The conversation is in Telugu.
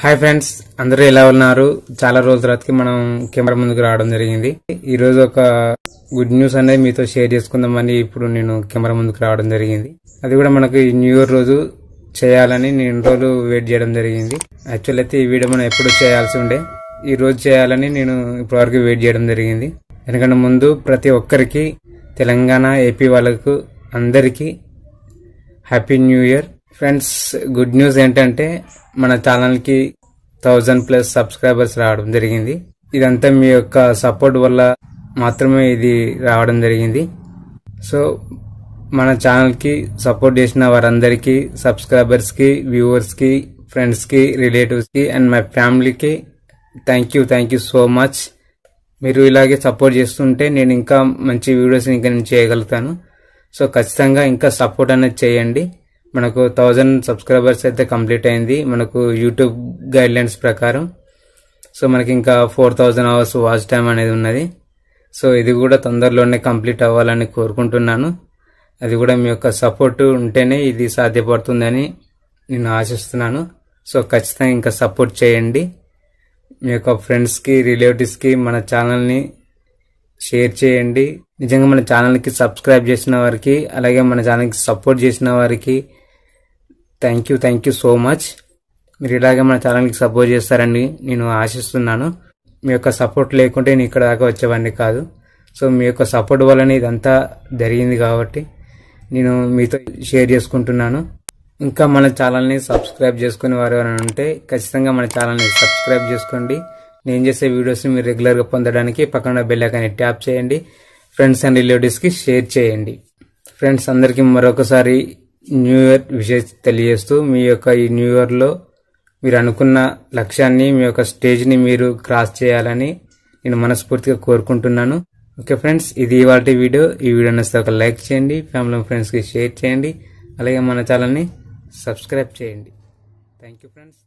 హాయ్ ఫ్రెండ్స్ అందరూ ఎలా ఉన్నారు చాలా రోజుల తర్వాతకి మనం కెమెరా ముందుకు రావడం జరిగింది ఈరోజు ఒక గుడ్ న్యూస్ అనేది మీతో షేర్ చేసుకుందామని ఇప్పుడు నేను కెమెరా ముందుకు రావడం జరిగింది అది కూడా మనకు న్యూ ఇయర్ రోజు చేయాలని నేను రోజు రోజులు వెయిట్ చేయడం జరిగింది యాక్చువల్ అయితే ఈ వీడియో మనం ఎప్పుడు చేయాల్సి ఉండే ఈ రోజు చేయాలని నేను ఇప్పటివరకు వెయిట్ చేయడం జరిగింది ఎందుకంటే ముందు ప్రతి ఒక్కరికి తెలంగాణ ఏపీ వాళ్ళకు అందరికీ happy new year friends good news ఏంటంటే మన ఛానల్కి థౌజండ్ ప్లస్ సబ్స్క్రైబర్స్ రావడం జరిగింది ఇదంతా మీ యొక్క సపోర్ట్ వల్ల మాత్రమే ఇది రావడం జరిగింది సో మన ఛానల్కి సపోర్ట్ చేసిన వారందరికీ సబ్స్క్రైబర్స్కి వ్యూవర్స్కి ఫ్రెండ్స్కి రిలేటివ్స్కి అండ్ మై ఫ్యామిలీకి thank you thank you so much మీరు ఇలాగే సపోర్ట్ చేస్తుంటే నేను ఇంకా మంచి వీడియోస్ ఇంకా నేను చేయగలుగుతాను సో ఖచ్చితంగా ఇంకా సపోర్ట్ అనేది చేయండి మనకు థౌజండ్ సబ్స్క్రైబర్స్ అయితే కంప్లీట్ అయింది మనకు యూట్యూబ్ గైడ్లైన్స్ ప్రకారం సో మనకి ఇంకా four thousand hours watch time అనేది ఉన్నది సో ఇది కూడా తొందరలోనే కంప్లీట్ అవ్వాలని కోరుకుంటున్నాను అది కూడా మీ యొక్క సపోర్ట్ ఉంటేనే ఇది సాధ్యపడుతుందని నేను ఆశిస్తున్నాను సో ఖచ్చితంగా ఇంకా సపోర్ట్ చేయండి మీ యొక్క ఫ్రెండ్స్కి రిలేటివ్స్కి మన ఛానల్ని షేర్ చేయండి నిజంగా మన ఛానల్కి సబ్స్క్రైబ్ చేసిన వారికి అలాగే మన ఛానల్కి సపోర్ట్ చేసిన వారికి thank you thank you so much మీరు ఇలాగే మన ఛానల్కి సపోర్ట్ చేస్తారని నేను ఆశిస్తున్నాను మీ యొక్క సపోర్ట్ లేకుంటే నేను ఇక్కడ దాకా వచ్చేవాడిని కాదు సో మీ యొక్క సపోర్ట్ వల్లనే ఇదంతా జరిగింది కాబట్టి నేను మీతో షేర్ చేసుకుంటున్నాను ఇంకా మన ఛానల్ని సబ్స్క్రైబ్ చేసుకునే వారు ఎవరైనా ఉంటే ఖచ్చితంగా మన ఛానల్ని సబ్స్క్రైబ్ చేసుకోండి నేను చేసే వీడియోస్ని మీరు రెగ్యులర్గా పొందడానికి పక్కన బెల్లకని ట్యాప్ చేయండి ఫ్రెండ్స్ అండ్ రిలేటివ్స్కి షేర్ చేయండి ఫ్రెండ్స్ అందరికీ మరొకసారి న్యూ ఇయర్ విషెస్ తెలియజేస్తూ మీ యొక్క ఈ న్యూ ఇయర్లో మీరు అనుకున్న లక్ష్యాన్ని మీ యొక్క స్టేజ్ని మీరు క్రాస్ చేయాలని నేను మనస్ఫూర్తిగా కోరుకుంటున్నాను ఓకే ఫ్రెండ్స్ ఇది ఇవాటి వీడియో ఈ వీడియో నచ్చితే ఒక లైక్ చేయండి ఫ్యామిలీ ఫ్రెండ్స్కి షేర్ చేయండి అలాగే మన ఛానల్ని సబ్స్క్రైబ్ చేయండి థ్యాంక్ యూ ఫ్రెండ్స్